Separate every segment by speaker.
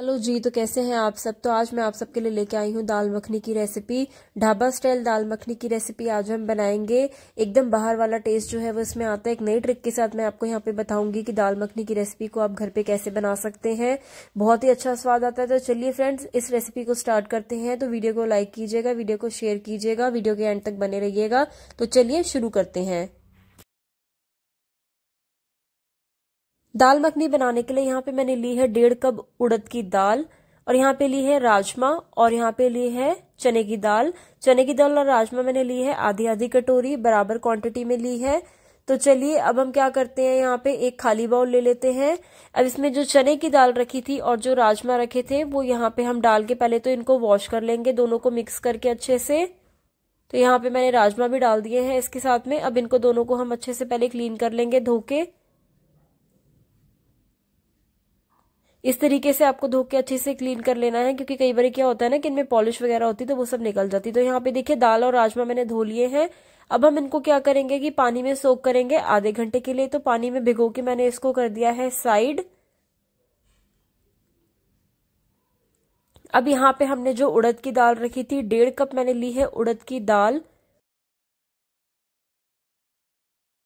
Speaker 1: hello जी तो कैसे हैं आप सब तो आज मैं आप सबके लिए लेके आई हूँ दाल मखनी की रेसिपी ढाबा स्टाइल दाल मखनी की रेसिपी आज हम बनाएंगे एकदम बाहर वाला टेस्ट जो है वो इसमें आता है एक नई ट्रिक के साथ मैं आपको यहाँ पे बताऊंगी कि दाल मखनी की रेसिपी को आप घर पे कैसे बना सकते हैं बहुत ही अच्छा स्वाद आता है तो चलिए फ्रेंड्स इस रेसिपी को स्टार्ट करते हैं तो वीडियो को लाइक कीजिएगा वीडियो को शेयर कीजिएगा वीडियो के एंड तक बने रहिएगा तो चलिए शुरू करते हैं दाल मखनी बनाने के लिए यहाँ पे मैंने ली है डेढ़ कप उड़द की दाल और यहाँ पे ली है राजमा और यहाँ पे ली है चने की दाल चने की दाल और राजमा मैंने ली है आधी आधी कटोरी बराबर क्वांटिटी में ली है तो चलिए अब हम क्या करते हैं यहाँ पे एक खाली बाउल ले लेते हैं अब इसमें जो चने की दाल रखी थी और जो राजमा रखे थे वो यहाँ पे हम डाल के पहले तो इनको वॉश कर लेंगे दोनों को मिक्स करके अच्छे से तो यहाँ पे मैंने राजमा भी डाल दिए हैं इसके साथ में अब इनको दोनों को हम अच्छे से पहले क्लीन कर लेंगे धोके इस तरीके से आपको धो के अच्छे से क्लीन कर लेना है क्योंकि कई बार क्या होता है ना कि इनमें पॉलिश वगैरह होती है तो वो सब निकल जाती तो यहाँ पे देखिए दाल और राजमा मैंने धो लिए हैं अब हम इनको क्या करेंगे कि पानी में सोक करेंगे आधे घंटे के लिए तो पानी में भिगो के मैंने इसको कर दिया है साइड अब यहाँ पे हमने जो उड़द की दाल रखी थी डेढ़ कप मैंने ली है उड़द की दाल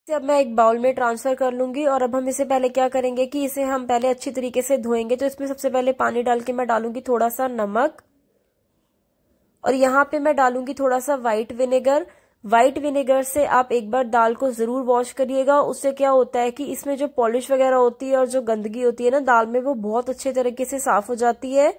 Speaker 1: इसे अब मैं एक बाउल में ट्रांसफर कर लूंगी और अब हम इसे पहले क्या करेंगे कि इसे हम पहले अच्छी तरीके से धोएंगे तो इसमें सबसे पहले पानी डाल के मैं डालूंगी थोड़ा सा नमक और यहाँ पे मैं डालूंगी थोड़ा सा व्हाइट विनेगर व्हाइट विनेगर से आप एक बार दाल को जरूर वॉश करिएगा उससे क्या होता है कि इसमें जो पॉलिश वगैरह होती है और जो गंदगी होती है ना दाल में वो बहुत अच्छे तरीके से साफ हो जाती है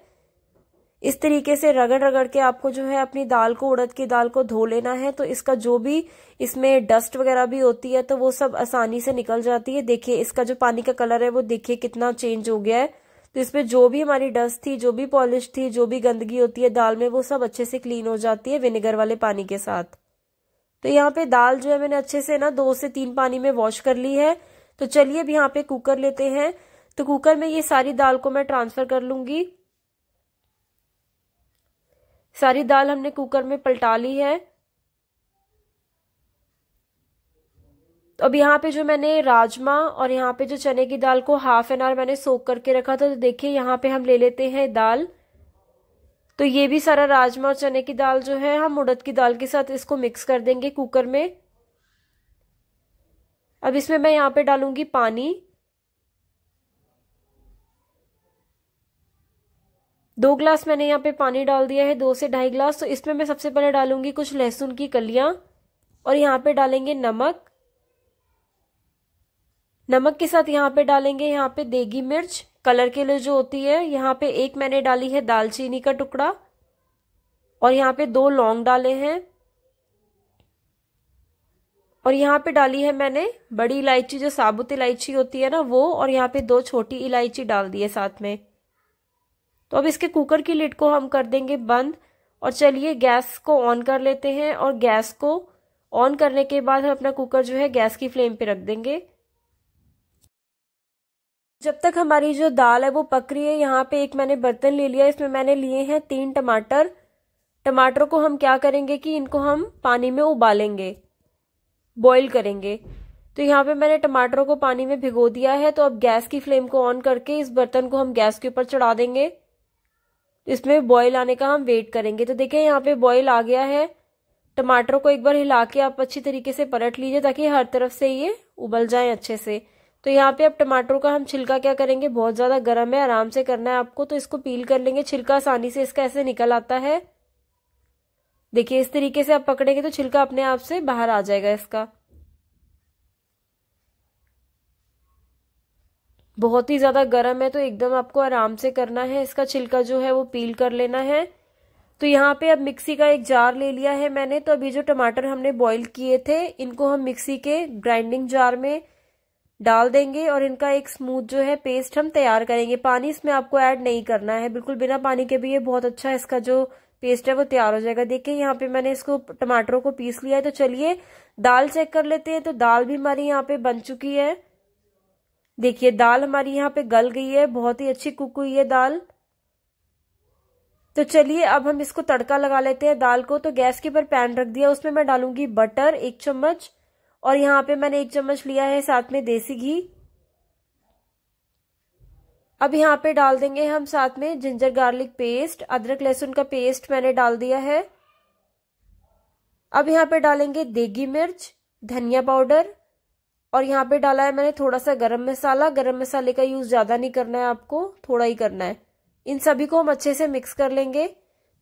Speaker 1: इस तरीके से रगड़ रगड़ के आपको जो है अपनी दाल को उड़द की दाल को धो लेना है तो इसका जो भी इसमें डस्ट वगैरह भी होती है तो वो सब आसानी से निकल जाती है देखिए इसका जो पानी का कलर है वो देखिए कितना चेंज हो गया है तो इसमें जो भी हमारी डस्ट थी जो भी पॉलिश थी जो भी गंदगी होती है दाल में वो सब अच्छे से क्लीन हो जाती है विनेगर वाले पानी के साथ तो यहाँ पे दाल जो है मैंने अच्छे से ना दो से तीन पानी में वॉश कर ली है तो चलिए अब यहाँ पे कुकर लेते हैं तो कुकर में ये सारी दाल को मैं ट्रांसफर कर लूंगी सारी दाल हमने कुकर में पलटा ली है अब यहाँ पे जो मैंने राजमा और यहाँ पे जो चने की दाल को हाफ एन आवर मैंने सोख करके रखा था तो देखिए यहाँ पे हम ले लेते हैं दाल तो ये भी सारा राजमा और चने की दाल जो है हम उड़द की दाल के साथ इसको मिक्स कर देंगे कुकर में अब इसमें मैं यहाँ पे डालूंगी पानी दो ग्लास मैंने यहाँ पे पानी डाल दिया है दो से ढाई ग्लास तो इसमें मैं सबसे पहले डालूंगी कुछ लहसुन की कलियां और यहाँ पे डालेंगे नमक नमक के साथ यहाँ पे डालेंगे यहाँ पे देगी मिर्च कलर के लिए जो होती है यहाँ पे एक मैंने डाली है दालचीनी का टुकड़ा और यहाँ पे दो लौंग डाले हैं और यहाँ पे डाली है मैंने बड़ी इलायची जो साबुत इलायची होती है ना वो और यहाँ पे दो छोटी इलायची डाल दी है साथ में तो अब इसके कुकर की लिड को हम कर देंगे बंद और चलिए गैस को ऑन कर लेते हैं और गैस को ऑन करने के बाद हम अपना कुकर जो है गैस की फ्लेम पे रख देंगे जब तक हमारी जो दाल है वो पक रही है यहाँ पे एक मैंने बर्तन ले लिया इसमें मैंने लिए हैं तीन टमाटर टमाटर को हम क्या करेंगे कि इनको हम पानी में उबालेंगे बॉईल करेंगे तो यहाँ पे मैंने टमाटरों को पानी में भिगो दिया है तो अब गैस की फ्लेम को ऑन करके इस बर्तन को हम गैस के ऊपर चढ़ा देंगे इसमें बॉयल आने का हम वेट करेंगे तो देखिए यहाँ पे बॉयल आ गया है टमाटर को एक बार हिला के आप अच्छी तरीके से पलट लीजिए ताकि हर तरफ से ये उबल जाए अच्छे से तो यहाँ पे अब टमाटरों का हम छिलका क्या करेंगे बहुत ज़्यादा गर्म है आराम से करना है आपको तो इसको पील कर लेंगे छिलका आसानी से इसका ऐसे निकल आता है देखिए इस तरीके से आप पकड़ेंगे तो छिलका अपने आप से बाहर आ जाएगा इसका बहुत ही ज़्यादा गर्म है तो एकदम आपको आराम से करना है इसका छिलका जो है वो पील कर लेना है तो यहाँ पे अब मिक्सी का एक जार ले लिया है मैंने तो अभी जो टमाटर हमने बॉईल किए थे इनको हम मिक्सी के ग्राइंडिंग जार में डाल देंगे और इनका एक स्मूथ जो है पेस्ट हम तैयार करेंगे पानी इसमें आपको ऐड नहीं करना है बिल्कुल बिना पानी के भी ये बहुत अच्छा इसका जो पेस्ट है वो तैयार हो जाएगा देखिए यहाँ पे मैंने इसको टमाटरों को पीस लिया है तो चलिए दाल चेक कर लेते हैं तो दाल भी हमारी यहाँ पे बन चुकी है देखिए दाल हमारी यहाँ पे गल गई है बहुत ही अच्छी कुक हुई है दाल तो चलिए अब हम इसको तड़का लगा लेते हैं दाल को तो गैस के ऊपर पैन रख दिया उसमें मैं डालूंगी बटर एक चम्मच और यहाँ पे मैंने एक चम्मच लिया है साथ में देसी घी अब यहाँ पे डाल देंगे हम साथ में जिंजर गार्लिक पेस्ट अदरक लहसुन का पेस्ट मैंने डाल दिया है अब यहाँ पे डालेंगे देगी मिर्च धनिया पाउडर और यहाँ पे डाला है मैंने थोड़ा सा गरम मसाला गरम मसाले का यूज ज्यादा नहीं करना है आपको थोड़ा ही करना है इन सभी को हम अच्छे से मिक्स कर लेंगे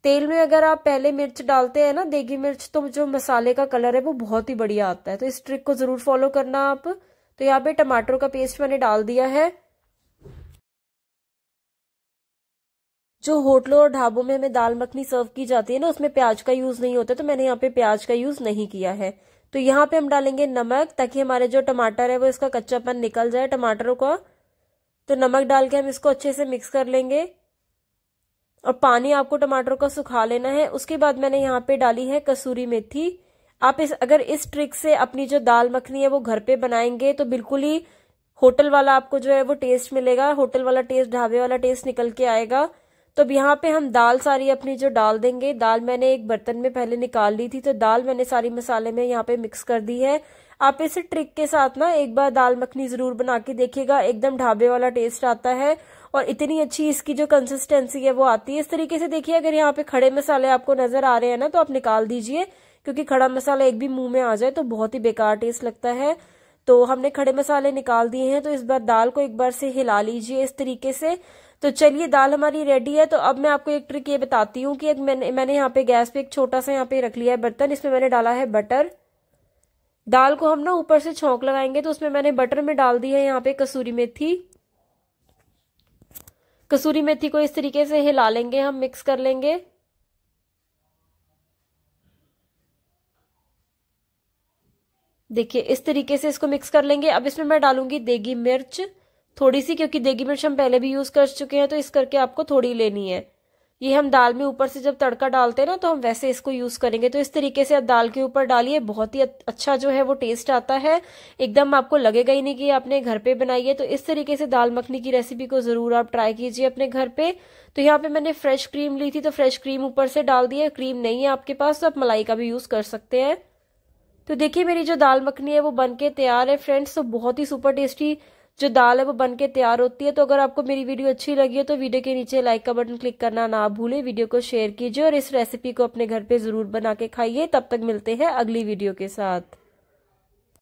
Speaker 1: तेल में अगर आप पहले मिर्च डालते हैं ना देगी मिर्च तो जो मसाले का कलर है वो बहुत ही बढ़िया आता है तो इस ट्रिक को जरूर फॉलो करना आप तो यहाँ पे टमाटर का पेस्ट मैंने डाल दिया है जो होटलों और ढाबों में हमें दाल मखनी सर्व की जाती है ना उसमें प्याज का यूज नहीं होता तो मैंने यहाँ पे प्याज का यूज नहीं किया है तो यहाँ पे हम डालेंगे नमक ताकि हमारे जो टमाटर है वो इसका कच्चापन निकल जाए टमाटरों का तो नमक डाल के हम इसको अच्छे से मिक्स कर लेंगे और पानी आपको टमाटरों का सुखा लेना है उसके बाद मैंने यहाँ पे डाली है कसूरी मेथी आप इस अगर इस ट्रिक से अपनी जो दाल मखनी है वो घर पे बनाएंगे तो बिल्कुल ही होटल वाला आपको जो है वो टेस्ट मिलेगा होटल वाला टेस्ट ढाबे वाला टेस्ट निकल के आएगा तो अब यहाँ पे हम दाल सारी अपनी जो डाल देंगे दाल मैंने एक बर्तन में पहले निकाल ली थी तो दाल मैंने सारी मसाले में यहाँ पे मिक्स कर दी है आप इस ट्रिक के साथ ना एक बार दाल मखनी जरूर बना के देखिएगा एकदम ढाबे वाला टेस्ट आता है और इतनी अच्छी इसकी जो कंसिस्टेंसी है वो आती है इस तरीके से देखिए अगर यहाँ पे खड़े मसाले आपको नजर आ रहे हैं ना तो आप निकाल दीजिए क्योंकि खड़ा मसाला एक भी मुंह में आ जाए तो बहुत ही बेकार टेस्ट लगता है तो हमने खड़े मसाले निकाल दिए हैं तो इस बार दाल को एक बार से हिला लीजिए इस तरीके से तो चलिए दाल हमारी रेडी है तो अब मैं आपको एक ट्रिक ये बताती हूँ कि एक मैंने मैंने यहाँ पे गैस पे एक छोटा सा यहाँ पे रख लिया है बर्तन इसमें मैंने डाला है बटर दाल को हम ना ऊपर से छोंक लगाएंगे तो उसमें मैंने बटर में डाल दी है यहाँ पे कसूरी मेथी कसूरी मेथी को इस तरीके से हिला लेंगे हम मिक्स कर लेंगे देखिए इस तरीके से इसको मिक्स कर लेंगे अब इसमें मैं डालूंगी देगी मिर्च थोड़ी सी क्योंकि देगी मिर्च हम पहले भी यूज कर चुके हैं तो इस करके आपको थोड़ी लेनी है ये हम दाल में ऊपर से जब तड़का डालते हैं ना तो हम वैसे इसको यूज करेंगे तो इस तरीके से आप दाल के ऊपर डालिए बहुत ही अच्छा जो है वो टेस्ट आता है एकदम आपको लगेगा ही नहीं कि आपने घर पे बनाई है तो इस तरीके से दाल मखनी की रेसिपी को जरूर आप ट्राई कीजिए अपने घर पे तो यहाँ पे मैंने फ्रेश क्रीम ली थी तो फ्रेश क्रीम ऊपर से डाल दी है क्रीम नहीं है आपके पास तो आप मलाई का भी यूज कर सकते हैं तो देखिए मेरी जो दाल मखनी है वो बन के तैयार है फ्रेंड्स तो बहुत ही सुपर टेस्टी जो दाल है वो बन के तैयार होती है तो अगर आपको मेरी वीडियो अच्छी लगी है तो वीडियो के नीचे लाइक का बटन क्लिक करना ना भूलें वीडियो को शेयर कीजिए और इस रेसिपी को अपने घर पे जरूर बना के खाइए तब तक मिलते हैं अगली वीडियो के साथ